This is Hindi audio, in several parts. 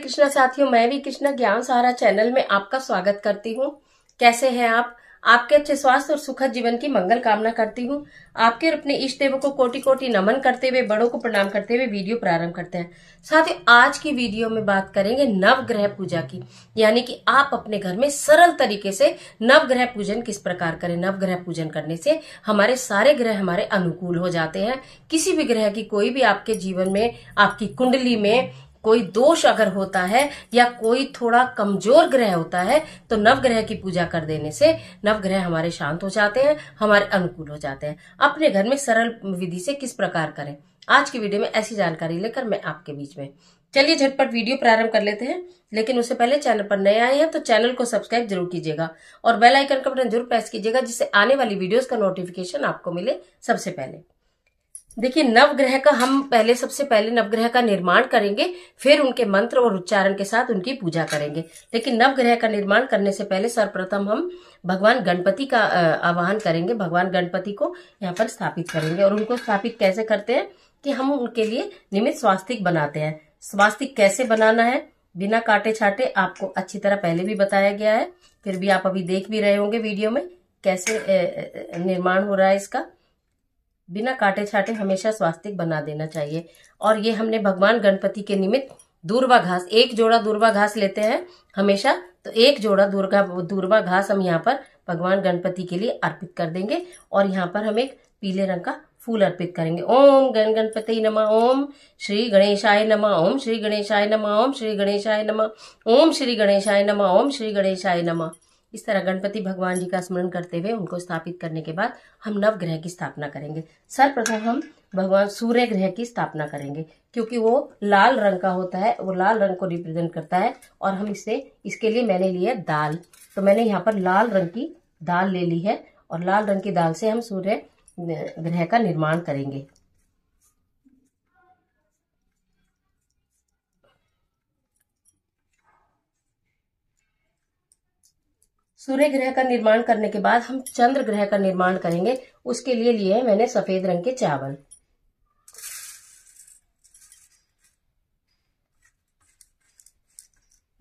कृष्णा साथियों मैं भी कृष्णा ज्ञान सहारा चैनल में आपका स्वागत करती हूँ कैसे हैं आप आपके अच्छे स्वास्थ्य और सुखद जीवन की मंगल कामना करती हूँ आपके और अपने इष्ट देव को कोटि कोटि नमन करते हुए बड़ों को प्रणाम करते हुए वीडियो प्रारंभ करते हैं साथ ही आज की वीडियो में बात करेंगे नव ग्रह पूजा की यानी कि आप अपने घर में सरल तरीके से नव ग्रह पूजन किस प्रकार करें नव ग्रह पूजन करने से हमारे सारे ग्रह हमारे अनुकूल हो जाते हैं किसी भी ग्रह की कोई भी आपके जीवन में आपकी कुंडली में कोई दोष अगर होता है या कोई थोड़ा कमजोर ग्रह होता है तो नवग्रह की पूजा कर देने से नवग्रह हमारे शांत हो जाते हैं हमारे अनुकूल हो जाते हैं अपने घर में सरल विधि से किस प्रकार करें आज की वीडियो में ऐसी जानकारी लेकर मैं आपके बीच में चलिए झटपट वीडियो प्रारंभ कर लेते हैं लेकिन उससे पहले चैनल पर नए आए हैं तो चैनल को सब्सक्राइब जरूर कीजिएगा और बेल आइकन का बटन जरूर प्रेस कीजिएगा जिससे आने वाली वीडियोस का नोटिफिकेशन आपको मिले सबसे पहले देखिए नवग्रह का हम पहले सबसे पहले नवग्रह का निर्माण करेंगे फिर उनके मंत्र और उच्चारण के साथ उनकी पूजा करेंगे लेकिन नवग्रह का निर्माण करने से पहले सर्वप्रथम हम भगवान गणपति का आवाहन करेंगे भगवान गणपति को यहाँ पर स्थापित करेंगे और उनको स्थापित कैसे करते हैं कि हम उनके लिए निमित्त स्वास्तिक बनाते हैं स्वास्तिक कैसे बनाना है बिना काटे छाटे आपको अच्छी तरह पहले भी बताया गया है फिर भी आप अभी देख भी रहे होंगे वीडियो में कैसे निर्माण हो रहा है इसका बिना काटे छाटे हमेशा स्वास्तिक बना देना चाहिए और ये हमने भगवान गणपति के निमित्त दूरवा घास एक जोड़ा दूरवा घास लेते हैं हमेशा तो एक जोड़ा दूरगा दूरवा घास हम यहाँ पर भगवान गणपति के लिए अर्पित कर देंगे और यहाँ पर हम एक पीले रंग का फूल अर्पित करेंगे ओम गण गणपति नमा ओम श्री गणेशाय नमा ओम श्री गणेशाय नमा ओम श्री गणेशाय नमा ओम श्री गणेशाय नमा ओम श्री गणेशाय नमा इस तरह गणपति भगवान जी का स्मरण करते हुए उनको स्थापित करने के बाद हम नवग्रह की स्थापना करेंगे सर्वप्रथम हम भगवान सूर्य ग्रह की स्थापना करेंगे क्योंकि वो लाल रंग का होता है वो लाल रंग को रिप्रेजेंट करता है और हम इसे इसके लिए मैंने लिया दाल तो मैंने यहाँ पर लाल रंग की दाल ले ली है और लाल रंग की दाल से हम सूर्य ग्रह का निर्माण करेंगे सूर्य ग्रह का निर्माण करने के बाद हम चंद्र ग्रह का निर्माण करेंगे उसके लिए लिए है मैंने सफेद रंग के चावल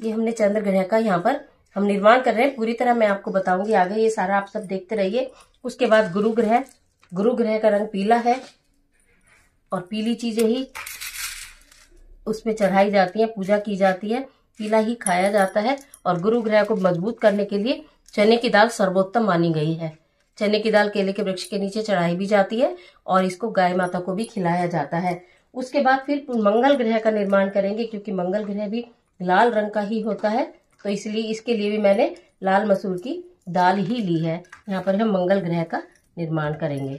ये हमने चंद्र ग्रह का यहाँ पर हम निर्माण कर रहे हैं पूरी तरह मैं आपको बताऊंगी आगे ये सारा आप सब देखते रहिए उसके बाद गुरु ग्रह गुरु ग्रह का रंग पीला है और पीली चीजें ही उसमें चढ़ाई जाती है पूजा की जाती है पीला ही खाया जाता है और गुरु ग्रह को मजबूत करने के लिए चने की दाल सर्वोत्तम मानी गई है चने की दाल केले के वृक्ष के नीचे चढ़ाई भी जाती है और इसको गाय माता को भी खिलाया जाता है उसके बाद फिर मंगल ग्रह का निर्माण करेंगे क्योंकि मंगल ग्रह भी लाल रंग का ही होता है तो इसलिए इसके लिए भी मैंने लाल मसूर की दाल ही ली है यहाँ पर हम मंगल ग्रह का निर्माण करेंगे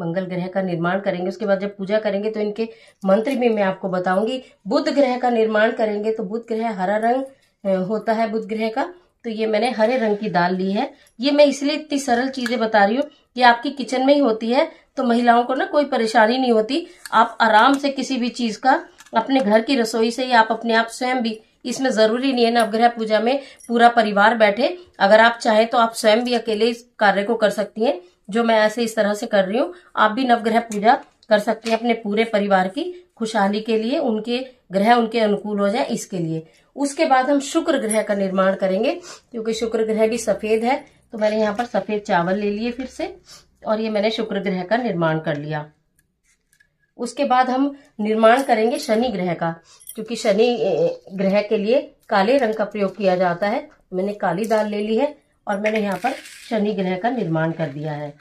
मंगल ग्रह का निर्माण करेंगे उसके बाद जब पूजा करेंगे तो इनके मंत्र भी मैं आपको बताऊंगी बुध ग्रह का निर्माण करेंगे तो बुध ग्रह हरा रंग होता है बुध ग्रह का तो ये मैंने हरे रंग की दाल ली है ये मैं इसलिए इतनी सरल चीजें बता रही हूँ ये आपकी किचन में ही होती है तो महिलाओं को ना कोई परेशानी नहीं होती आप आराम से किसी भी चीज का अपने घर की रसोई से ही आप अपने आप स्वयं भी इसमें जरूरी नहीं है नवग्रह पूजा में पूरा परिवार बैठे अगर आप चाहें तो आप स्वयं भी अकेले इस कार्य को कर सकती हैं जो मैं ऐसे इस तरह से कर रही हूँ आप भी नवग्रह पूजा कर सकते हैं अपने पूरे परिवार की खुशहाली के लिए उनके ग्रह उनके अनुकूल हो जाए इसके लिए उसके बाद हम शुक्र ग्रह का निर्माण करेंगे क्योंकि शुक्र ग्रह भी सफेद है तो मैंने यहाँ पर सफेद चावल ले लिए फिर से और ये मैंने शुक्र ग्रह का निर्माण कर लिया उसके बाद हम निर्माण करेंगे शनि ग्रह का क्योंकि शनि ग्रह के लिए काले रंग का प्रयोग किया जाता है मैंने काली दाल ले ली है और मैंने यहाँ पर शनि ग्रह का निर्माण कर दिया है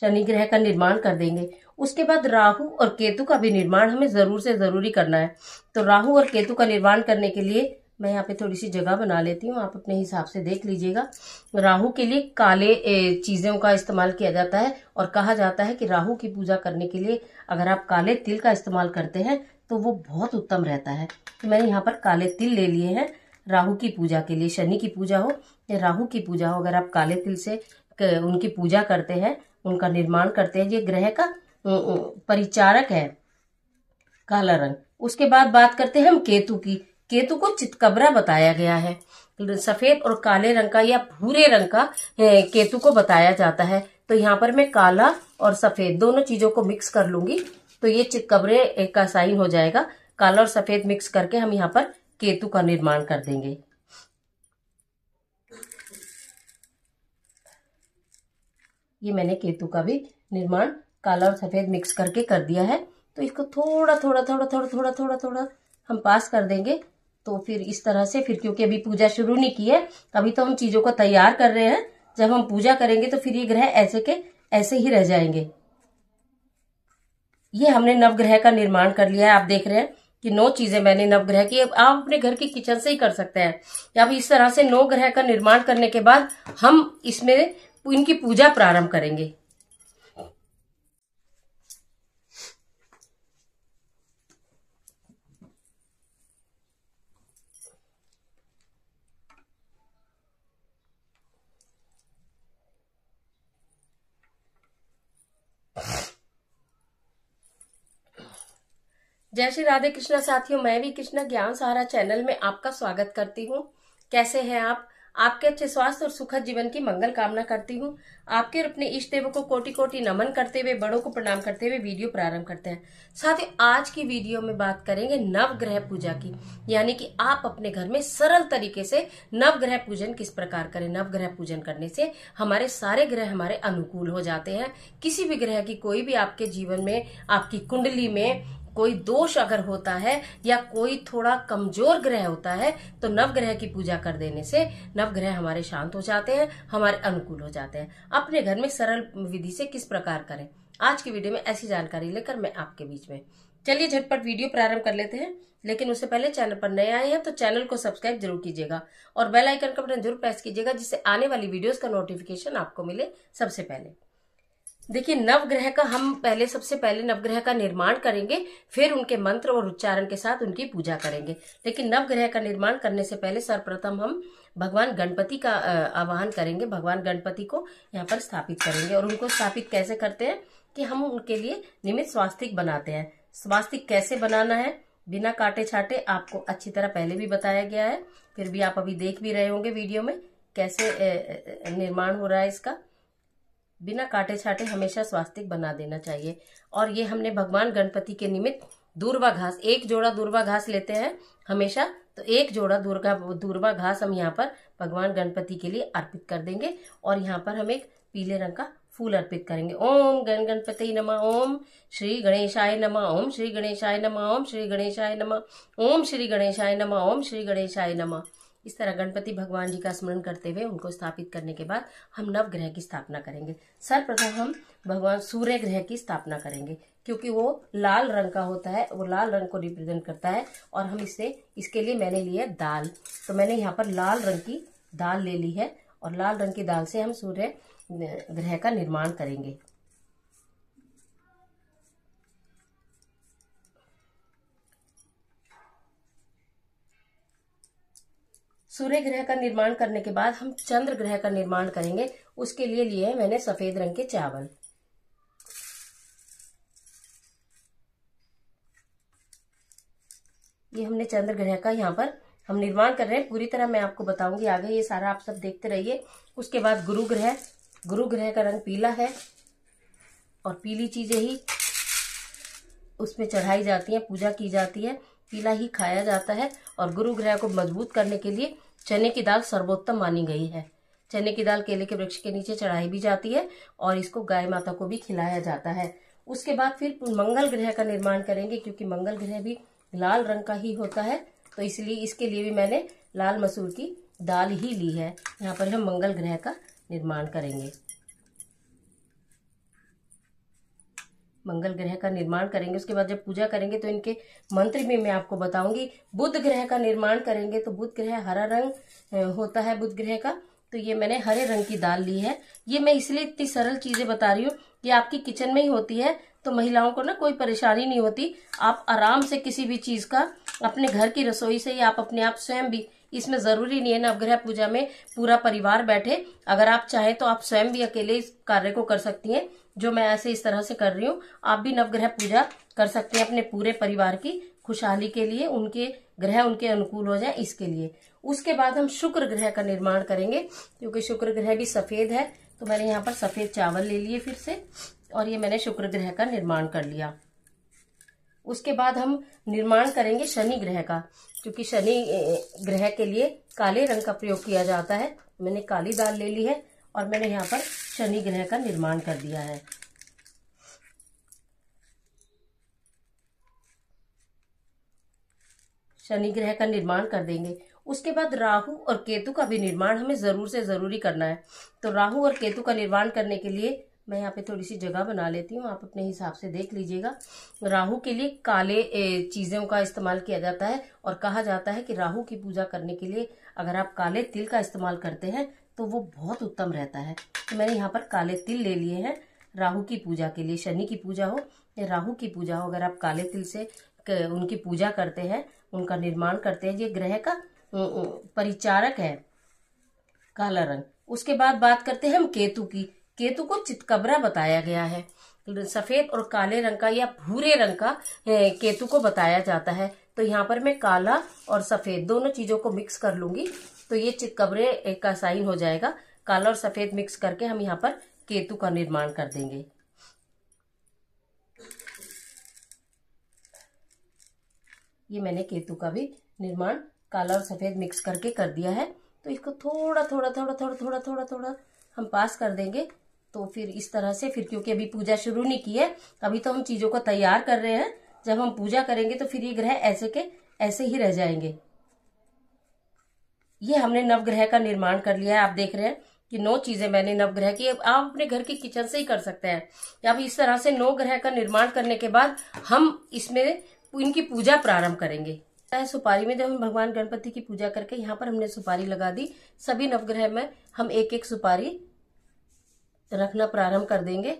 शनि ग्रह का निर्माण कर देंगे उसके बाद राहु और केतु का भी निर्माण हमें ज़रूर से ज़रूरी करना है तो राहु और केतु का निर्माण करने के लिए मैं यहाँ पे थोड़ी सी जगह बना लेती हूँ आप अपने हिसाब से देख लीजिएगा राहु के लिए काले चीज़ों का इस्तेमाल किया जाता है और कहा जाता है कि राहु की पूजा करने के लिए अगर आप काले तिल का इस्तेमाल करते हैं तो वो बहुत उत्तम रहता है तो मैंने यहाँ पर काले तिल ले लिए हैं राहु की पूजा के लिए शनि की पूजा हो या राहु की पूजा हो अगर आप काले तिल से उनकी पूजा करते हैं उनका निर्माण करते हैं ये ग्रह का परिचारक है काला रंग उसके बाद बात करते हैं हम केतु की केतु को चितकबरा बताया गया है सफेद और काले रंग का या भूरे रंग का केतु को बताया जाता है तो यहाँ पर मैं काला और सफेद दोनों चीजों को मिक्स कर लूंगी तो ये चितकबरे का साइन हो जाएगा काला और सफेद मिक्स करके हम यहाँ पर केतु का निर्माण कर देंगे ये मैंने केतु का भी निर्माण काला और सफेद मिक्स करके कर दिया है तो इसको थोड़ा थोड़ा थोड़ा थोड़ा थोड़ा थोड़ा थोड़ा हम पास कर देंगे तो फिर इस तरह से फिर क्योंकि अभी पूजा शुरू नहीं की है अभी तो हम चीजों को तैयार कर रहे हैं जब हम पूजा करेंगे तो फिर ये ग्रह ऐसे के ऐसे ही रह जाएंगे ये हमने नवग्रह का निर्माण कर लिया है आप देख रहे हैं कि नौ चीजें मैंने नवग्रह की आप अपने घर के किचन से ही कर सकते हैं या इस तरह से नौ ग्रह का निर्माण करने के बाद हम इसमें इनकी पूजा प्रारंभ करेंगे जय श्री राधे कृष्णा साथियों मैं भी कृष्णा ज्ञान सहारा चैनल में आपका स्वागत करती हूँ कैसे हैं आप आपके अच्छे स्वास्थ्य और सुखद जीवन की मंगल कामना करती हूँ आपके और अपने इष्ट देव को कोटि कोटि नमन करते हुए बड़ों को प्रणाम करते हुए वीडियो प्रारंभ करते हैं साथ ही आज की वीडियो में बात करेंगे नवग्रह पूजा की यानी कि आप अपने घर में सरल तरीके से नवग्रह पूजन किस प्रकार करें नवग्रह पूजन करने से हमारे सारे ग्रह हमारे अनुकूल हो जाते हैं किसी भी ग्रह की कोई भी आपके जीवन में आपकी कुंडली में कोई दोष अगर होता है या कोई थोड़ा कमजोर ग्रह होता है तो नवग्रह की पूजा कर देने से नवग्रह हमारे शांत हो जाते हैं हमारे अनुकूल हो जाते हैं अपने घर में सरल विधि से किस प्रकार करें आज की वीडियो में ऐसी जानकारी लेकर मैं आपके बीच में चलिए झटपट वीडियो प्रारंभ कर लेते हैं लेकिन उससे पहले चैनल पर नए आए हैं तो चैनल को सब्सक्राइब जरूर कीजिएगा और बेल आइकन का बटन जरूर प्रेस कीजिएगा जिससे आने वाली वीडियोस का नोटिफिकेशन आपको मिले सबसे पहले देखिए नवग्रह का हम पहले सबसे पहले नवग्रह का निर्माण करेंगे फिर उनके मंत्र और उच्चारण के साथ उनकी पूजा करेंगे लेकिन नवग्रह का निर्माण करने से पहले सर्वप्रथम हम भगवान गणपति का आवाहन करेंगे भगवान गणपति को यहाँ पर स्थापित करेंगे और उनको स्थापित कैसे करते हैं कि हम उनके लिए निमित स्वास्तिक बनाते हैं स्वास्तिक कैसे बनाना है बिना काटे छाटे आपको अच्छी तरह पहले भी बताया गया है फिर भी आप अभी देख भी रहे होंगे वीडियो में कैसे निर्माण हो रहा है इसका बिना काटे छाटे हमेशा स्वास्तिक बना देना चाहिए और ये हमने भगवान गणपति के निमित्त दूरवा घास एक जोड़ा दूरवा घास लेते हैं हमेशा तो एक जोड़ा दुर्गा दूरवा घास हम यहाँ पर भगवान गणपति के लिए अर्पित कर देंगे और यहाँ पर हम एक पीले रंग का फूल अर्पित करेंगे ओम गण गणपति नमा ओम श्री गणेशाय नमा ओम श्री गणेशाय नमा ओम श्री गणेशाय नमा ओम श्री गणेशाय नमा ओम श्री गणेशाय नमा इस तरह गणपति भगवान जी का स्मरण करते हुए उनको स्थापित करने के बाद हम नव ग्रह की स्थापना करेंगे सर्वप्रथम हम भगवान सूर्य ग्रह की स्थापना करेंगे क्योंकि वो लाल रंग का होता है वो लाल रंग को रिप्रेजेंट करता है और हम इसे इसके लिए मैंने लिया दाल तो मैंने यहाँ पर लाल रंग की दाल ले ली है और लाल रंग की दाल से हम सूर्य ग्रह का निर्माण करेंगे सूर्य ग्रह का निर्माण करने के बाद हम चंद्र ग्रह का निर्माण करेंगे उसके लिए लिए है मैंने सफेद रंग के चावल ये हमने चंद्र ग्रह का यहाँ पर हम निर्माण कर रहे हैं पूरी तरह मैं आपको बताऊंगी आगे ये सारा आप सब देखते रहिए उसके बाद गुरु ग्रह गुरु ग्रह का रंग पीला है और पीली चीजें ही उसमें चढ़ाई जाती है पूजा की जाती है पीला ही खाया जाता है और गुरु ग्रह को मजबूत करने के लिए चने की दाल सर्वोत्तम मानी गई है चने की दाल केले के वृक्ष के नीचे चढ़ाई भी जाती है और इसको गाय माता को भी खिलाया जाता है उसके बाद फिर मंगल ग्रह का निर्माण करेंगे क्योंकि मंगल ग्रह भी लाल रंग का ही होता है तो इसलिए इसके लिए भी मैंने लाल मसूर की दाल ही ली है यहाँ पर हम मंगल ग्रह का निर्माण करेंगे मंगल ग्रह का निर्माण करेंगे उसके बाद जब पूजा करेंगे तो इनके मंत्र भी मैं आपको बताऊंगी बुध ग्रह का निर्माण करेंगे तो बुध ग्रह हरा रंग होता है बुध ग्रह का तो ये मैंने हरे रंग की दाल ली है ये मैं इसलिए इतनी सरल चीजें बता रही हूँ ये आपकी किचन में ही होती है तो महिलाओं को ना कोई परेशानी नहीं होती आप आराम से किसी भी चीज का अपने घर की रसोई से ही आप अपने आप स्वयं भी इसमें जरूरी नहीं है नवग्रह पूजा में पूरा परिवार बैठे अगर आप चाहें तो आप स्वयं भी अकेले इस कार्य को कर सकती हैं जो मैं ऐसे इस तरह से कर रही हूँ आप भी नवग्रह पूजा कर सकते हैं अपने पूरे परिवार की खुशहाली के लिए उनके ग्रह उनके अनुकूल हो जाए इसके लिए उसके बाद हम शुक्र ग्रह का निर्माण करेंगे क्योंकि शुक्र ग्रह भी सफेद है तो मैंने यहाँ पर सफेद चावल ले लिए फिर से और ये मैंने शुक्र ग्रह का निर्माण कर लिया उसके बाद हम निर्माण करेंगे शनि ग्रह का क्योंकि शनि ग्रह के लिए काले रंग का प्रयोग किया जाता है मैंने काली दाल ले ली है और मैंने यहाँ पर शनि ग्रह का निर्माण कर दिया है शनि ग्रह का निर्माण कर देंगे उसके बाद राहु और केतु का भी निर्माण हमें ज़रूर से ज़रूरी करना है तो राहु और केतु का निर्माण करने के लिए मैं यहाँ पे थोड़ी सी जगह बना लेती हूँ आप अपने हिसाब से देख लीजिएगा राहु के लिए काले चीज़ों का इस्तेमाल किया जाता है और कहा जाता है कि राहु की पूजा करने के लिए अगर आप काले तिल का इस्तेमाल करते हैं तो वो बहुत उत्तम रहता है तो मैंने यहाँ पर काले तिल ले लिए हैं राहु की पूजा के लिए शनि की पूजा हो या राहु की पूजा हो अगर आप काले तिल से उनकी पूजा करते हैं उनका निर्माण करते हैं ये ग्रह का परिचारक है काला रंग उसके बाद बात करते हैं हम केतु की केतु को चितकबरा बताया गया है सफेद और काले रंग का या भूरे रंग का केतु को बताया जाता है तो यहाँ पर मैं काला और सफेद दोनों चीजों को मिक्स कर लूंगी तो ये चितकबरे का साइन हो जाएगा काला और सफेद मिक्स करके हम यहाँ पर केतु का निर्माण कर देंगे ये मैंने केतु का भी निर्माण काला और सफेद मिक्स करके कर दिया है तो इसको थोड़ा थोड़ा थोड़ा थोड़ा थोड़ा थोड़ा थोड़ा हम पास कर देंगे तो फिर इस तरह से फिर क्योंकि अभी पूजा शुरू नहीं की है अभी तो हम चीजों को तैयार कर रहे हैं जब हम पूजा करेंगे तो फिर ये ग्रह ऐसे के ऐसे ही रह जाएंगे ये हमने नवग्रह का निर्माण कर लिया है आप देख रहे हैं कि नौ चीजें मैंने नवग्रह की आप अपने घर के किचन से ही कर सकते हैं या इस तरह से नौ ग्रह का निर्माण करने के बाद हम इसमें इनकी पूजा प्रारंभ करेंगे सुपारी में जब हम भगवान गणपति की पूजा करके यहाँ पर हमने सुपारी लगा दी सभी नवग्रह में हम एक एक सुपारी रखना प्रारंभ कर देंगे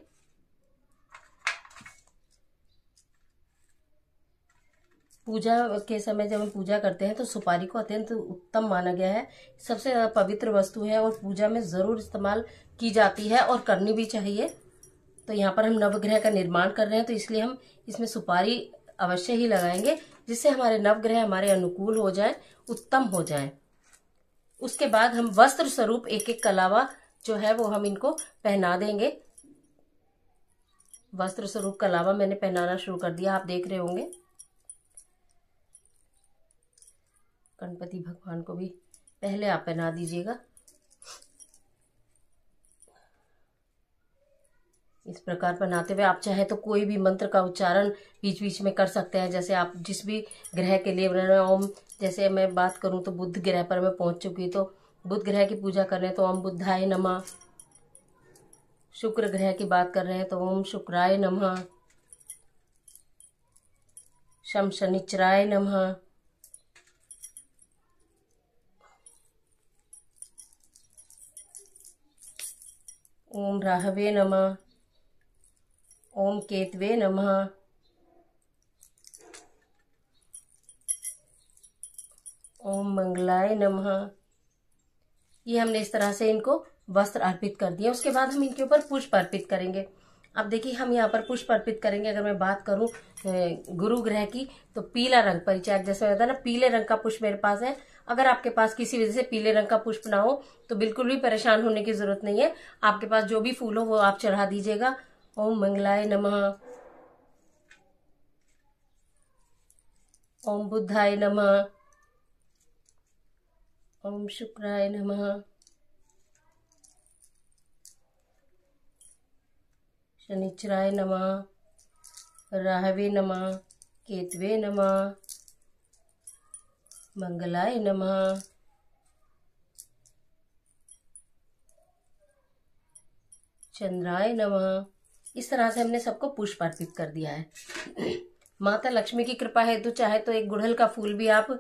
पूजा के समय जब हम पूजा करते हैं तो सुपारी को अत्यंत उत्तम माना गया है सबसे पवित्र वस्तु है और पूजा में ज़रूर इस्तेमाल की जाती है और करनी भी चाहिए तो यहाँ पर हम नवग्रह का निर्माण कर रहे हैं तो इसलिए हम इसमें सुपारी अवश्य ही लगाएंगे जिससे हमारे नवग्रह हमारे अनुकूल हो जाए उत्तम हो जाए उसके बाद हम वस्त्र स्वरूप एक एक कलावा जो है वो हम इनको पहना देंगे वस्त्र स्वरूप कलावा मैंने पहनाना शुरू कर दिया आप देख रहे होंगे गणपति भगवान को भी पहले आप पहना दीजिएगा इस प्रकार बनाते हुए आप चाहे तो कोई भी मंत्र का उच्चारण बीच बीच में कर सकते हैं जैसे आप जिस भी ग्रह के लिए बना रहे ओम जैसे मैं बात करूं तो बुद्ध ग्रह पर मैं पहुंच चुकी तो बुद्ध ग्रह की पूजा कर रहे हैं तो ओम बुद्धाय नमः शुक्र ग्रह की बात कर रहे हैं तो ओम शुक्राय नमः शम शनिचराय नमः ओम राहवे नमः ओम केतवे नमः ओम मंगलाय नमः ये हमने इस तरह से इनको वस्त्र अर्पित कर दिया उसके बाद हम इनके ऊपर पुष्प अर्पित करेंगे अब देखिए हम यहाँ पर पुष्प अर्पित करेंगे अगर मैं बात करूँ गुरु ग्रह की तो पीला रंग परिचायक जैसे होता है ना पीले रंग का पुष्प मेरे पास है अगर आपके पास किसी वजह से पीले रंग का पुष्प ना हो तो बिल्कुल भी परेशान होने की जरूरत नहीं है आपके पास जो भी फूल हो वो आप चढ़ा दीजिएगा ओम मंगलाय नमः ओम बुद्धाय नमः ओम शुक्राय नमः शनिचराय नमः राहवे नमः केतवे नमः मंगलाय नमः चंद्राय नमः इस तरह से हमने सबको पुष्प अर्पित कर दिया है माता लक्ष्मी की कृपा है तो चाहे तो एक गुड़हल का फूल भी आप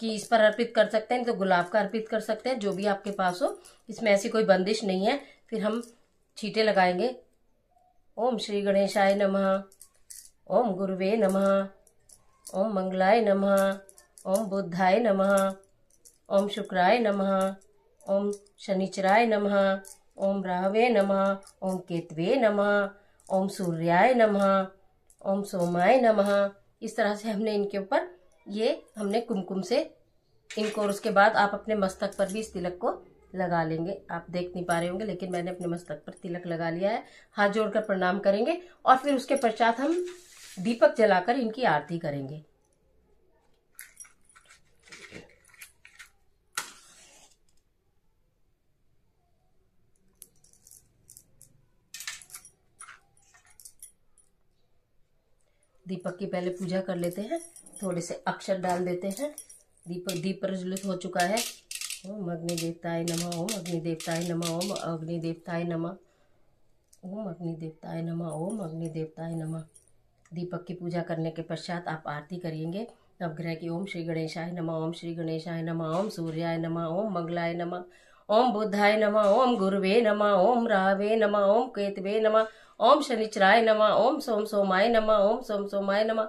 कि इस पर अर्पित कर सकते हैं तो गुलाब का अर्पित कर सकते हैं जो भी आपके पास हो इसमें ऐसी कोई बंदिश नहीं है फिर हम छीटे लगाएंगे ओम श्री गणेशाय नमः ओम गुरुवे नमः ओम मंगलाय नमः ओम बुद्धाय नमः ओम शुक्राय नमः ओम शनिचराय नमः ओम राहवे नमः ओम केतवे नमः ओम सूर्याय नमः ओम सोमाय नमः इस तरह से हमने इनके ऊपर ये हमने कुमकुम से इनको और उसके बाद आप अपने मस्तक पर भी इस तिलक को लगा लेंगे आप देख नहीं पा रहे होंगे लेकिन मैंने अपने मस्तक पर तिलक लगा लिया है हाथ जोड़कर प्रणाम करेंगे और फिर उसके पश्चात हम दीपक जलाकर इनकी आरती करेंगे दीपक की पहले पूजा कर लेते हैं थोड़े से अक्षर डाल देते हैं दीपक दीप प्रज्वलित हो चुका है ओम अग्नि देवताय नमः ओम अग्नि देवताय नमः ओम अग्नि देवताय नमः ओम अग्नि देवताय नमः ओम अग्नि देवताय नमः दीपक की पूजा करने के पश्चात आप आरती करेंगे नवग्रह की ओम श्री गणेशाय नमः ओम श्री गणेशाय नमः ओम सूर्याय नमः ओम मंगलाय नमः ओम बुद्धाय नम ओम गुरुवे नम ओम रावे नम ओम केतवे नम ओम शनिचराय नम ओम सोम सोमाय नम ओम सोम सोमाय नम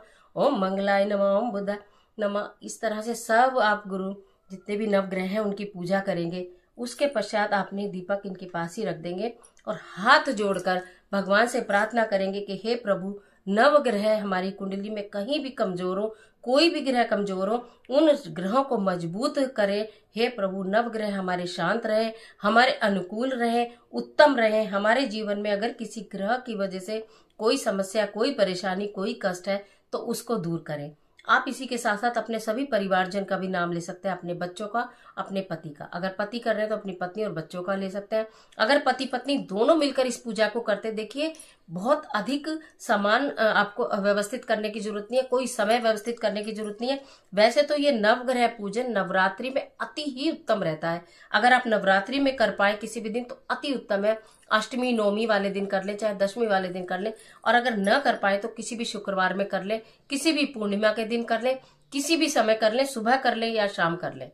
ओम मंगलाय नम ओम बुद्धा नम इस तरह से सब आप गुरु जितने भी नवग्रह हैं उनकी पूजा करेंगे उसके पश्चात आपने दीपक इनके पास ही रख देंगे और हाथ जोड़कर भगवान से प्रार्थना करेंगे कि हे प्रभु नवग्रह हमारी कुंडली में कहीं भी कमजोर हो कोई भी ग्रह कमजोर हो उन ग्रहों को मजबूत करे हे प्रभु नव ग्रह हमारे शांत रहे हमारे अनुकूल रहे उत्तम रहे हमारे जीवन में अगर किसी ग्रह की वजह से कोई समस्या कोई परेशानी कोई कष्ट है तो उसको दूर करें आप इसी के साथ साथ अपने सभी परिवारजन का भी नाम ले सकते हैं अपने बच्चों का अपने पति का अगर पति कर रहे हैं तो अपनी पत्नी और बच्चों का ले सकते हैं अगर पति पत्नी दोनों मिलकर इस पूजा को करते देखिए बहुत अधिक सामान आपको व्यवस्थित करने की जरूरत नहीं है कोई समय व्यवस्थित करने की जरूरत नहीं है वैसे तो ये नवग्रह पूजन नवरात्रि में अति ही उत्तम रहता है अगर आप नवरात्रि में कर पाए किसी भी दिन तो अति उत्तम है अष्टमी नौमी वाले दिन कर लें चाहे दसवीं वाले दिन कर लें और अगर न कर पाए तो किसी भी शुक्रवार में कर ले किसी भी पूर्णिमा के दिन कर ले किसी भी समय कर लें सुबह कर लें या शाम कर लें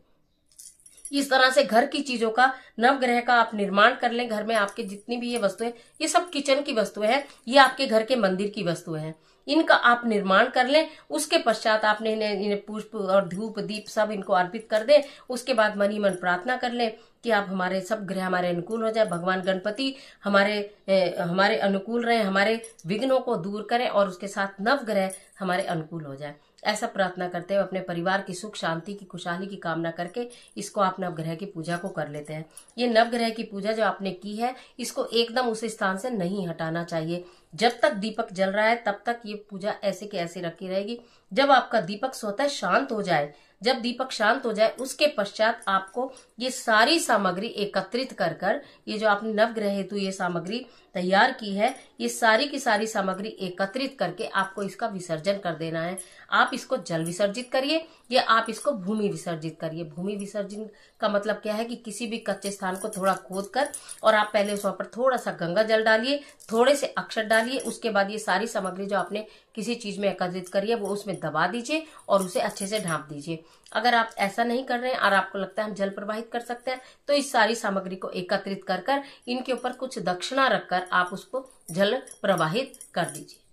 इस तरह से घर की चीजों का नवग्रह का आप निर्माण कर लें घर में आपके जितनी भी ये वस्तुएं ये सब किचन की वस्तुएं हैं ये आपके घर के मंदिर की वस्तुएं हैं इनका आप निर्माण कर लें उसके पश्चात आपने इन्हें इन्हें पुष्प और धूप दीप सब इनको अर्पित कर दें उसके बाद मनी मन प्रार्थना कर लें कि आप हमारे सब ग्रह हमारे अनुकूल हो जाए भगवान गणपति हमारे ए, हमारे अनुकूल रहे हमारे विघ्नों को दूर करें और उसके साथ नवग्रह हमारे अनुकूल हो जाए ऐसा प्रार्थना करते हुए अपने परिवार की सुख शांति की खुशहाली की कामना करके इसको आप नवग्रह की पूजा को कर लेते हैं ये नवग्रह की पूजा जो आपने की है इसको एकदम उस स्थान से नहीं हटाना चाहिए जब तक दीपक जल रहा है तब तक ये पूजा ऐसे के ऐसे रखी रहेगी जब आपका दीपक स्वतः शांत हो जाए जब दीपक शांत हो जाए उसके पश्चात आपको ये सारी सामग्री एकत्रित कर कर ये जो आपने नवग्रह हेतु ये सामग्री तैयार की है ये सारी की सारी सामग्री एकत्रित करके आपको इसका विसर्जन कर देना है आप इसको जल विसर्जित करिए या आप इसको भूमि विसर्जित करिए भूमि विसर्जन का मतलब क्या है कि किसी भी कच्चे स्थान को थोड़ा खोद कर और आप पहले उस पर थोड़ा सा गंगा जल डालिए थोड़े से अक्षर डालिए उसके बाद ये सारी सामग्री जो आपने किसी चीज में एकत्रित करी है वो उसमें दबा दीजिए और उसे अच्छे से ढांप दीजिए अगर आप ऐसा नहीं कर रहे हैं और आपको लगता है हम जल प्रवाहित कर सकते हैं तो इस सारी सामग्री को एकत्रित कर कर इनके ऊपर कुछ दक्षिणा रखकर आप उसको जल प्रवाहित कर दीजिए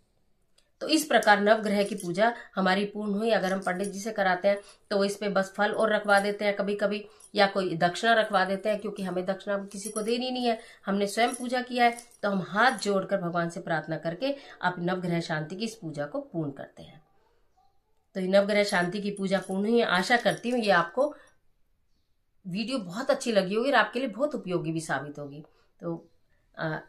तो इस प्रकार नवग्रह की पूजा हमारी पूर्ण हुई अगर हम पंडित जी से कराते हैं तो वो इस पे बस फल और रखवा देते हैं कभी कभी या कोई दक्षिणा रखवा देते हैं क्योंकि हमें दक्षिणा किसी को देनी नहीं है हमने स्वयं पूजा किया है तो हम हाथ जोड़कर भगवान से प्रार्थना करके आप नवग्रह शांति की इस पूजा को पूर्ण करते हैं तो नवग्रह शांति की पूजा पूर्ण हुई आशा करती हूँ ये आपको वीडियो बहुत अच्छी लगी होगी और आपके लिए बहुत उपयोगी भी साबित होगी तो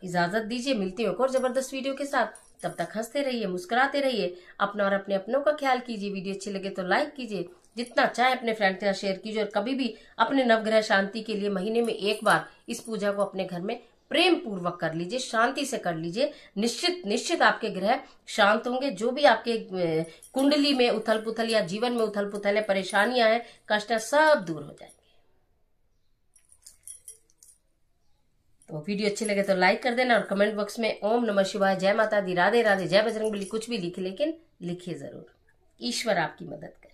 इजाज़त दीजिए मिलती हूँ और ज़बरदस्त वीडियो के साथ तब तक हंसते रहिए मुस्कुराते रहिए अपना और अपने अपनों का ख्याल कीजिए वीडियो अच्छी लगे तो लाइक कीजिए जितना चाहे अपने फ्रेंड के साथ शेयर कीजिए और कभी भी अपने नवग्रह शांति के लिए महीने में एक बार इस पूजा को अपने घर में प्रेम पूर्वक कर लीजिए शांति से कर लीजिए निश्चित निश्चित आपके ग्रह शांत होंगे जो भी आपके कुंडली में उथल पुथल या जीवन में उथल पुथल है परेशानियां हैं कष्ट है सब दूर हो जाएंगे तो वीडियो अच्छी लगे तो लाइक कर देना और कमेंट बॉक्स में ओम नमः शिवाय जय माता दी राधे राधे जय बजरंग कुछ भी लिखे लेकिन लिखिए जरूर ईश्वर आपकी मदद